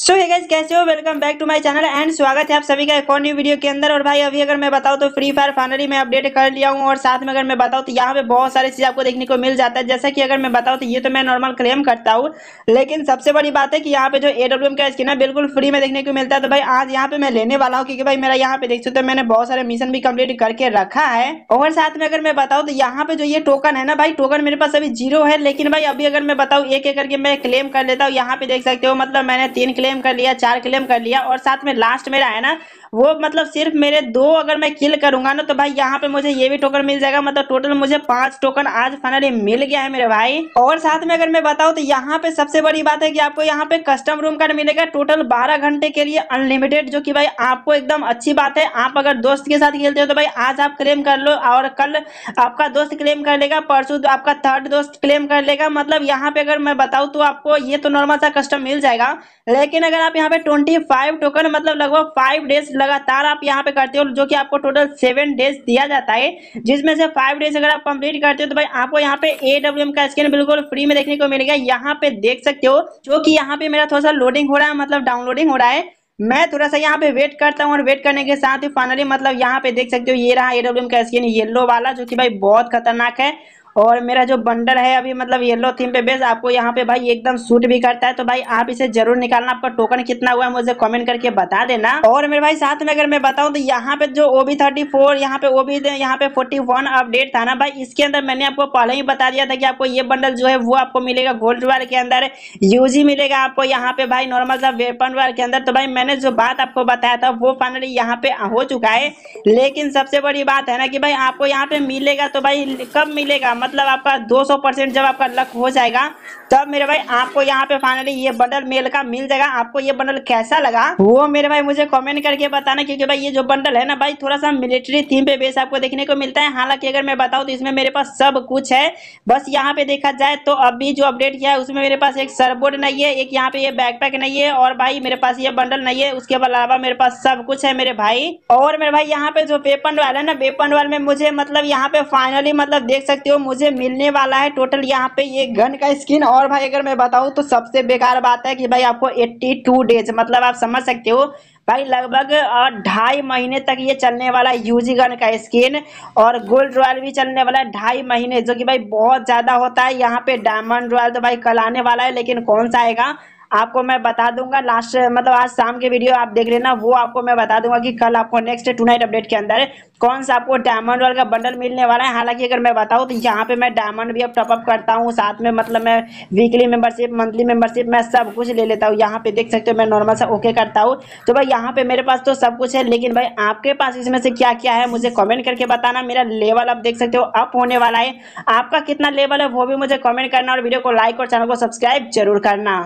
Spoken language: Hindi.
सो है गाइज कैसे हो welcome back to my channel and स्वागत है आप सभी का एक और न्यू वीडियो के अंदर और भाई अभी अगर मैं बताऊँ तो फ्री फायर फाइनली मैं अपडेट कर लिया हूँ और साथ में अगर मैं बताऊँ तो यहाँ पे बहुत सारी चीज़ आपको देखने को मिल जाता है जैसा कि अगर मैं बताऊँ तो ये तो मैं नॉर्मल क्लेम करता हूँ लेकिन सबसे बड़ी बात है कि यहाँ पे जो ए का स्किन है बिल्कुल फ्री में देखने को मिलता है तो भाई आज यहाँ पे मैं लेने वाला हूँ क्योंकि भाई मेरा यहाँ पे देख सकते हो मैंने बहुत सारे मिशन भी कम्प्लीट करके रखा है और साथ में अगर मैं बताऊँ तो यहाँ पे जो ये टोकन है ना भाई टोकन मेरे पास अभी जीरो है लेकिन भाई अभी अगर मैं बताऊँ एक एक करके मैं क्लेम कर लेता हूँ यहाँ पे देख सकते हो मतलब मैंने तीन क्लेम क्लेम कर लिया चार क्लेम कर लिया और साथ में लास्ट मेरा है ना वो मतलब सिर्फ मेरे दो अगर मैं किल करूंगा ना तो भाई यहाँ पे मुझे ये भी टोकन मिल जाएगा मतलब टोटल मुझे पांच टोकन आज फाइनली मिल गया है मेरे भाई और साथ में अगर मैं बताऊँ तो यहाँ पे सबसे बड़ी बात है कि आपको यहाँ पे कस्टम रूम कार्ड मिलेगा टोटल बारह घंटे के लिए अनलिमिटेड जो की भाई आपको एकदम अच्छी बात है आप अगर दोस्त के साथ खेलते हो तो भाई आज आप क्लेम कर लो और कल आपका दोस्त क्लेम कर लेगा परसों तो आपका थर्ड दोस्त क्लेम कर लेगा मतलब यहाँ पे अगर मैं बताऊँ तो आपको ये तो नॉर्मल सा कस्टम मिल जाएगा लेकिन अगर आप यहाँ पे ट्वेंटी फाइव टोकन मतलब लगभग फाइव डेज लगातार आप यहाँ पे करते हो जो कि आपको टोटल सेवन डेज दिया जाता है जिसमें से फाइव डेज अगर आप कंप्लीट करते हो तो भाई आपको यहाँ पे ए का स्कैन बिल्कुल फ्री में देखने को मिलेगा यहाँ पे देख सकते हो जो कि यहाँ पे मेरा थोड़ा सा लोडिंग हो रहा है मतलब डाउनलोडिंग हो रहा है मैं थोड़ा सा यहाँ पे वेट करता हूँ और वेट करने के साथ ही फाइनली मतलब यहाँ पे देख सकते हो ये रहा एडब्ल्यू का स्किन येलो वाला जो कि भाई बहुत खतरनाक है और मेरा जो बंडल है अभी मतलब येलो थीम पे बेस आपको यहाँ पे भाई एकदम सूट भी करता है तो भाई आप इसे जरूर निकालना आपका टोकन कितना हुआ है मुझे कमेंट करके बता देना और मेरे भाई साथ में अगर मैं बताऊँ तो यहाँ पे जो ओबी थर्टी फोर यहाँ पे ओबी यहाँ पे फोर्टी वन अपडेट था ना भाई इसके अंदर मैंने आपको पहले ही बता दिया था कि आपको ये बंडल जो है वो आपको मिलेगा गोल्ड वार के अंदर यूजी मिलेगा आपको यहाँ पे भाई नॉर्मल सा वेपन वार के अंदर तो भाई मैंने जो बात आपको बताया था वो फाइनली यहाँ पे हो चुका है लेकिन सबसे बड़ी बात है ना कि भाई आपको यहाँ पे मिलेगा तो भाई कब मिलेगा मतलब आपका 200 परसेंट जब आपका लक हो जाएगा तब मेरे भाई आपको यहाँ पे फाइनली ये बंडल मेल का मिल जाएगा आपको ये बंडल कैसा लगा वो मेरे भाई मुझे कमेंट करके बताना क्योंकि भाई ये जो बंडल है ना भाई थोड़ा सा मिलिट्री थीम पे बेस आपको देखने को मिलता है हालांकि अगर मैं बताऊँ तो इसमें मेरे पास सब कुछ है बस यहाँ पे देखा जाए तो अभी जो अपडेट किया है उसमें मेरे पास एक सरबोर्ड नहीं है एक यहाँ पे ये बैकपैक नहीं है और भाई मेरे पास ये बंडल नहीं है उसके अलावा मेरे पास सब कुछ है मेरे भाई और मेरे भाई यहाँ पे जो पेपन वाला है ना पेपन वाल में मुझे मतलब यहाँ पे फाइनली मतलब देख सकते हो मुझे मुझे मिलने वाला है टोटल यहाँ पे ये गन का स्किन और भाई अगर मैं बताऊँ तो सबसे बेकार बात है कि भाई आपको 82 डेज मतलब आप समझ सकते हो भाई लगभग ढाई महीने तक ये चलने वाला है यूजी गन का स्किन और गोल्ड रॉयल भी चलने वाला है ढाई महीने जो कि भाई बहुत ज़्यादा होता है यहाँ पे डायमंड रॉयल तो भाई कल आने वाला है लेकिन कौन सा आएगा आपको मैं बता दूंगा लास्ट मतलब आज शाम के वीडियो आप देख लेना वो आपको मैं बता दूंगा कि कल आपको नेक्स्ट टू नाइट अपडेट के अंदर कौन सा आपको डायमंड वाल का बंडल मिलने वाला है हालांकि अगर मैं बताऊँ तो यहाँ पे मैं डायमंड भी अब टॉपअप करता हूँ साथ में मतलब मैं वीकली मेंबरशिप मंथली मेंबरशिप मैं सब कुछ ले लेता हूँ यहाँ पे देख सकते हो मैं नॉर्मल सा ओके करता हूँ तो भाई यहाँ पे मेरे पास तो सब कुछ है लेकिन भाई आपके पास इसमें से क्या क्या है मुझे कॉमेंट करके बताना मेरा लेवल आप देख सकते हो अप होने वाला है आपका कितना लेवल है वो भी मुझे कॉमेंट करना और वीडियो को लाइक और चैनल को सब्सक्राइब जरूर करना